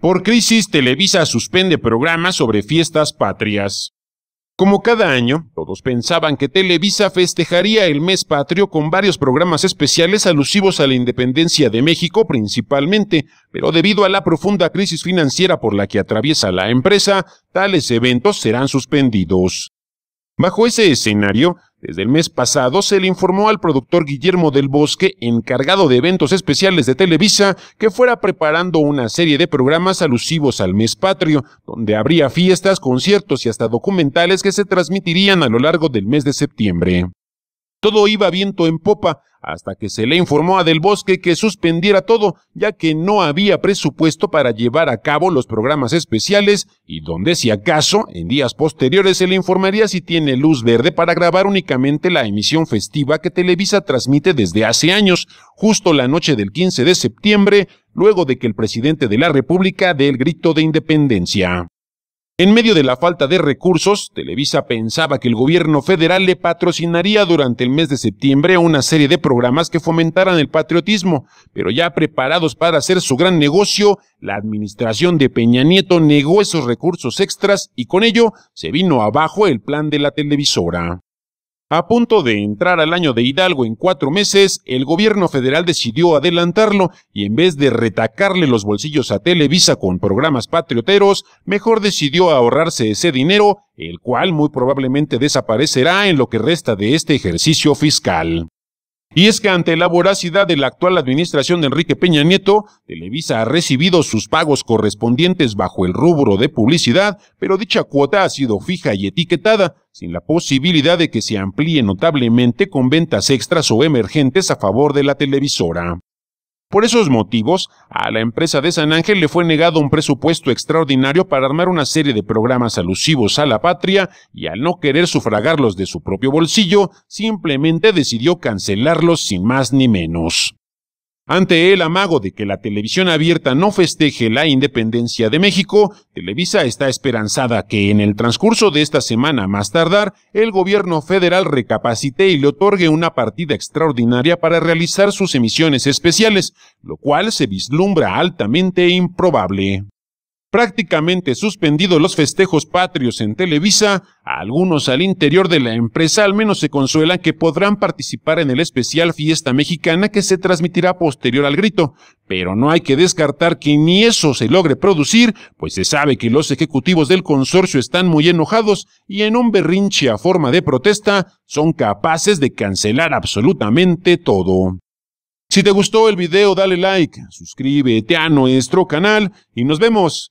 Por crisis, Televisa suspende programas sobre fiestas patrias. Como cada año, todos pensaban que Televisa festejaría el mes patrio con varios programas especiales alusivos a la independencia de México principalmente, pero debido a la profunda crisis financiera por la que atraviesa la empresa, tales eventos serán suspendidos. Bajo ese escenario, desde el mes pasado se le informó al productor Guillermo del Bosque, encargado de eventos especiales de Televisa, que fuera preparando una serie de programas alusivos al mes patrio, donde habría fiestas, conciertos y hasta documentales que se transmitirían a lo largo del mes de septiembre. Todo iba viento en popa, hasta que se le informó a Del Bosque que suspendiera todo, ya que no había presupuesto para llevar a cabo los programas especiales, y donde si acaso, en días posteriores se le informaría si tiene luz verde para grabar únicamente la emisión festiva que Televisa transmite desde hace años, justo la noche del 15 de septiembre, luego de que el presidente de la República dé el grito de independencia. En medio de la falta de recursos, Televisa pensaba que el gobierno federal le patrocinaría durante el mes de septiembre una serie de programas que fomentaran el patriotismo, pero ya preparados para hacer su gran negocio, la administración de Peña Nieto negó esos recursos extras y con ello se vino abajo el plan de la televisora. A punto de entrar al año de Hidalgo en cuatro meses, el gobierno federal decidió adelantarlo y en vez de retacarle los bolsillos a Televisa con programas patrioteros, mejor decidió ahorrarse ese dinero, el cual muy probablemente desaparecerá en lo que resta de este ejercicio fiscal. Y es que ante la voracidad de la actual administración de Enrique Peña Nieto, Televisa ha recibido sus pagos correspondientes bajo el rubro de publicidad, pero dicha cuota ha sido fija y etiquetada, sin la posibilidad de que se amplíe notablemente con ventas extras o emergentes a favor de la televisora. Por esos motivos, a la empresa de San Ángel le fue negado un presupuesto extraordinario para armar una serie de programas alusivos a la patria y al no querer sufragarlos de su propio bolsillo, simplemente decidió cancelarlos sin más ni menos. Ante el amago de que la televisión abierta no festeje la independencia de México, Televisa está esperanzada que en el transcurso de esta semana más tardar, el gobierno federal recapacite y le otorgue una partida extraordinaria para realizar sus emisiones especiales, lo cual se vislumbra altamente improbable prácticamente suspendidos los festejos patrios en Televisa, algunos al interior de la empresa al menos se consuelan que podrán participar en el especial Fiesta Mexicana que se transmitirá posterior al grito, pero no hay que descartar que ni eso se logre producir, pues se sabe que los ejecutivos del consorcio están muy enojados y en un berrinche a forma de protesta son capaces de cancelar absolutamente todo. Si te gustó el video dale like, suscríbete a nuestro canal y nos vemos